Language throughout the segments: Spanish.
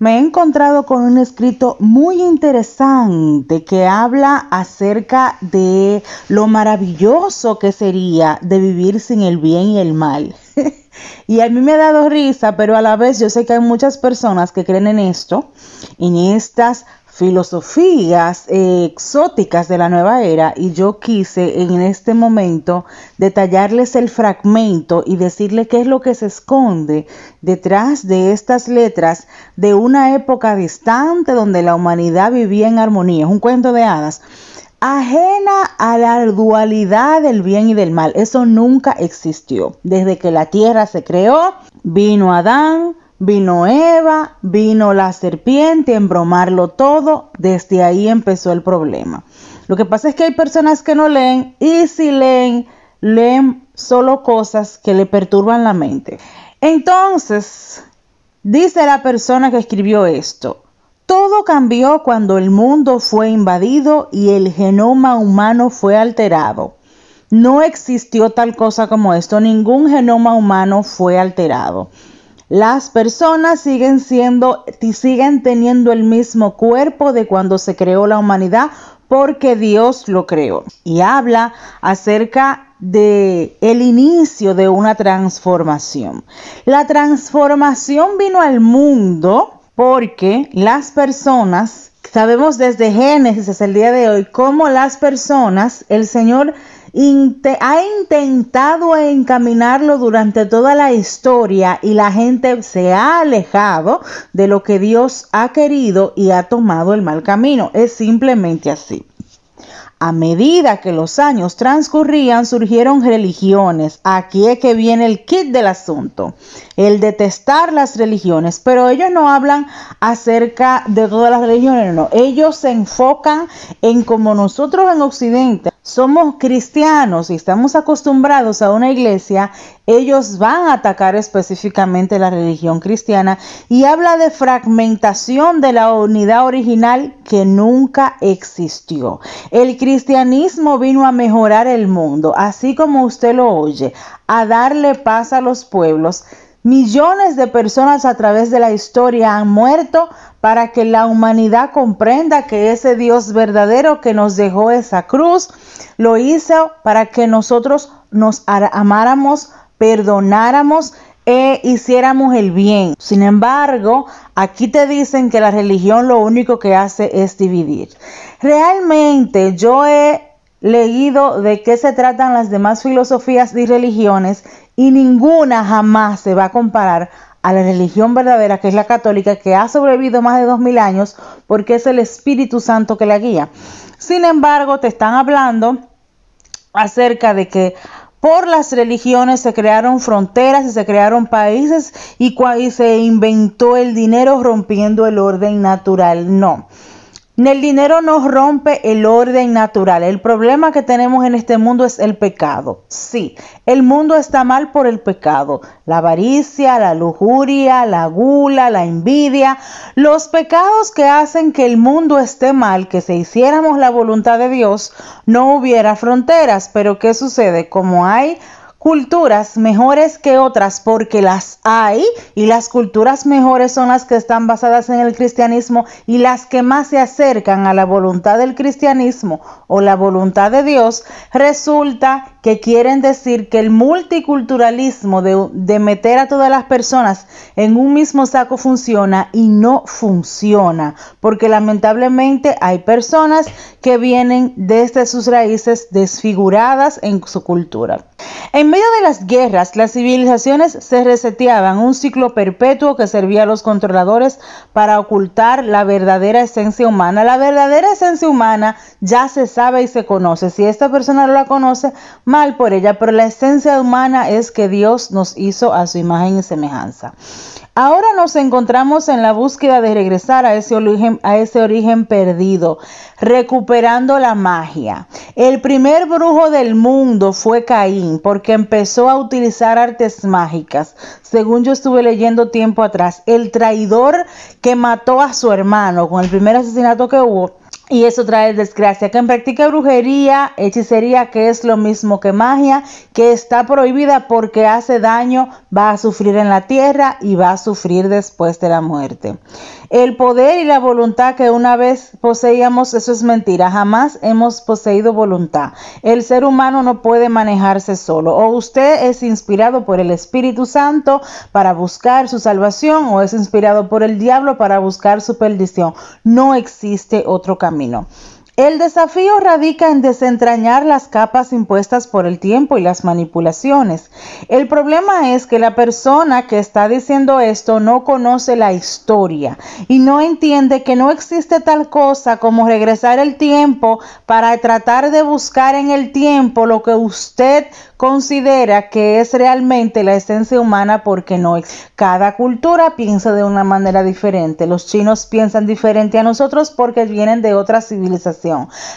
me he encontrado con un escrito muy interesante que habla acerca de lo maravilloso que sería de vivir sin el bien y el mal. y a mí me ha dado risa, pero a la vez yo sé que hay muchas personas que creen en esto, en estas filosofías eh, exóticas de la nueva era y yo quise en este momento detallarles el fragmento y decirle qué es lo que se esconde detrás de estas letras de una época distante donde la humanidad vivía en armonía. Es un cuento de hadas ajena a la dualidad del bien y del mal. Eso nunca existió. Desde que la tierra se creó, vino Adán, Vino Eva, vino la serpiente, embromarlo todo, desde ahí empezó el problema. Lo que pasa es que hay personas que no leen y si leen, leen solo cosas que le perturban la mente. Entonces, dice la persona que escribió esto, todo cambió cuando el mundo fue invadido y el genoma humano fue alterado. No existió tal cosa como esto, ningún genoma humano fue alterado. Las personas siguen siendo, y siguen teniendo el mismo cuerpo de cuando se creó la humanidad porque Dios lo creó. Y habla acerca de el inicio de una transformación. La transformación vino al mundo porque las personas, sabemos desde Génesis hasta el día de hoy, cómo las personas, el Señor ha intentado encaminarlo durante toda la historia y la gente se ha alejado de lo que Dios ha querido y ha tomado el mal camino. Es simplemente así. A medida que los años transcurrían, surgieron religiones. Aquí es que viene el kit del asunto, el detestar las religiones. Pero ellos no hablan acerca de todas las religiones, no. Ellos se enfocan en como nosotros en Occidente somos cristianos y estamos acostumbrados a una iglesia, ellos van a atacar específicamente la religión cristiana y habla de fragmentación de la unidad original que nunca existió. El cristianismo vino a mejorar el mundo, así como usted lo oye, a darle paz a los pueblos Millones de personas a través de la historia han muerto para que la humanidad comprenda que ese Dios verdadero que nos dejó esa cruz lo hizo para que nosotros nos amáramos, perdonáramos e hiciéramos el bien. Sin embargo, aquí te dicen que la religión lo único que hace es dividir. Realmente yo he leído de qué se tratan las demás filosofías y religiones y ninguna jamás se va a comparar a la religión verdadera que es la católica que ha sobrevivido más de dos mil años porque es el Espíritu Santo que la guía. Sin embargo, te están hablando acerca de que por las religiones se crearon fronteras y se crearon países y, y se inventó el dinero rompiendo el orden natural. No. El dinero nos rompe el orden natural. El problema que tenemos en este mundo es el pecado. Sí, el mundo está mal por el pecado. La avaricia, la lujuria, la gula, la envidia. Los pecados que hacen que el mundo esté mal, que si hiciéramos la voluntad de Dios, no hubiera fronteras. Pero ¿qué sucede? Como hay culturas mejores que otras porque las hay y las culturas mejores son las que están basadas en el cristianismo y las que más se acercan a la voluntad del cristianismo o la voluntad de Dios, resulta que quieren decir que el multiculturalismo de, meter a todas las personas en un mismo saco funciona y no funciona, porque lamentablemente hay personas que vienen desde sus raíces desfiguradas en su cultura. En medio de las guerras, las civilizaciones se reseteaban, un ciclo perpetuo que servía a los controladores para ocultar la verdadera esencia humana. La verdadera esencia humana ya se sabe y se conoce. Si esta persona no la conoce, mal por ella, pero la esencia humana es que Dios nos hizo a su imagen y semejanza. Ahora nos encontramos en la búsqueda de regresar a ese origen, a ese origen perdido, recuperando la magia. El primer brujo del mundo fue Caín, porque empezó a utilizar artes mágicas. Según yo estuve leyendo tiempo atrás, el traidor que mató a su hermano con el primer asesinato que hubo, y eso trae desgracia. Quien practica brujería, hechicería, que es lo mismo que magia, que está prohibida porque hace daño, va a sufrir en la tierra y va a sufrir después de la muerte. El poder y la voluntad que una vez poseíamos, eso es mentira. Jamás hemos poseído voluntad. El ser humano no puede manejarse solo. O usted es inspirado por el Espíritu Santo para buscar su salvación o es inspirado por el diablo para buscar su perdición. No existe otro camino camino. El desafío radica en desentrañar las capas impuestas por el tiempo y las manipulaciones. El problema es que la persona que está diciendo esto no conoce la historia y no entiende que no existe tal cosa como regresar el tiempo para tratar de buscar en el tiempo lo que usted considera que es realmente la esencia humana porque no es. Cada cultura piensa de una manera diferente. Los chinos piensan diferente a nosotros porque vienen de otras civilizaciones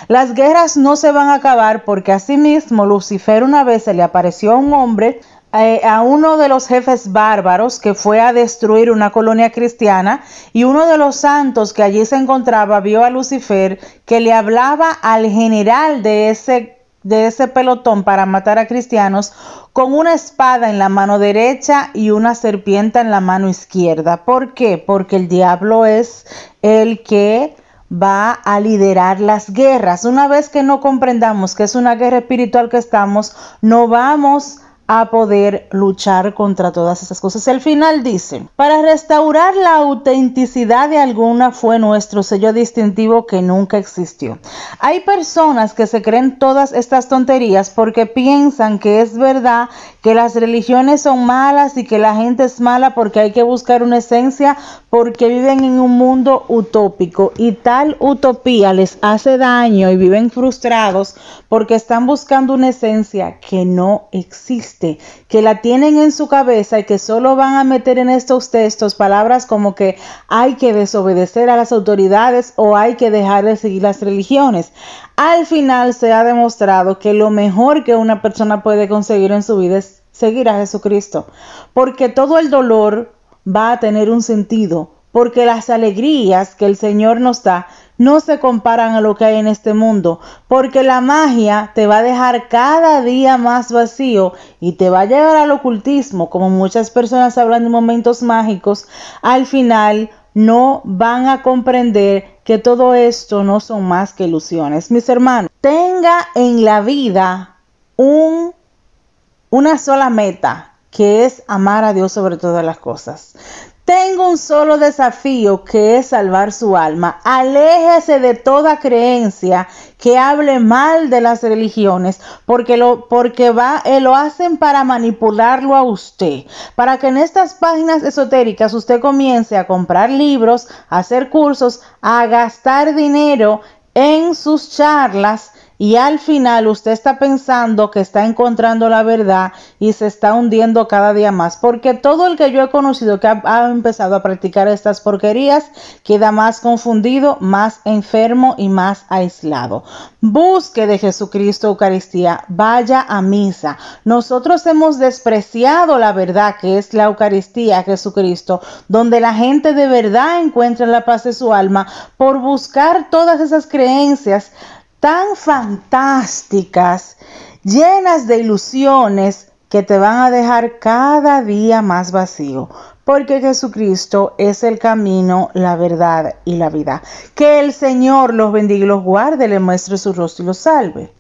las guerras no se van a acabar porque asimismo Lucifer una vez se le apareció a un hombre eh, a uno de los jefes bárbaros que fue a destruir una colonia cristiana y uno de los santos que allí se encontraba vio a Lucifer que le hablaba al general de ese, de ese pelotón para matar a cristianos con una espada en la mano derecha y una serpiente en la mano izquierda. ¿Por qué? Porque el diablo es el que va a liderar las guerras. Una vez que no comprendamos que es una guerra espiritual que estamos, no vamos a poder luchar contra todas esas cosas. El final dice, para restaurar la autenticidad de alguna fue nuestro sello distintivo que nunca existió. Hay personas que se creen todas estas tonterías porque piensan que es verdad que las religiones son malas y que la gente es mala porque hay que buscar una esencia porque viven en un mundo utópico y tal utopía les hace daño y viven frustrados porque están buscando una esencia que no existe. Este, que la tienen en su cabeza y que solo van a meter en estos textos palabras como que hay que desobedecer a las autoridades o hay que dejar de seguir las religiones. Al final se ha demostrado que lo mejor que una persona puede conseguir en su vida es seguir a Jesucristo, porque todo el dolor va a tener un sentido, porque las alegrías que el Señor nos da no se comparan a lo que hay en este mundo, porque la magia te va a dejar cada día más vacío y te va a llevar al ocultismo, como muchas personas hablan de momentos mágicos, al final no van a comprender que todo esto no son más que ilusiones. Mis hermanos, tenga en la vida un, una sola meta, que es amar a Dios sobre todas las cosas. Tengo un solo desafío que es salvar su alma. Aléjese de toda creencia que hable mal de las religiones, porque lo, porque va, eh, lo hacen para manipularlo a usted. Para que en estas páginas esotéricas usted comience a comprar libros, a hacer cursos, a gastar dinero en sus charlas y al final usted está pensando que está encontrando la verdad y se está hundiendo cada día más. Porque todo el que yo he conocido que ha, empezado a practicar estas porquerías queda más confundido, más enfermo y más aislado. Busque de Jesucristo Eucaristía, vaya a misa. Nosotros hemos despreciado la verdad que es la Eucaristía, Jesucristo, donde la gente de verdad encuentra la paz de su alma por buscar todas esas creencias tan fantásticas, llenas de ilusiones que te van a dejar cada día más vacío, porque Jesucristo es el camino, la verdad y la vida. Que el Señor los bendiga y los guarde, le muestre su rostro y los salve.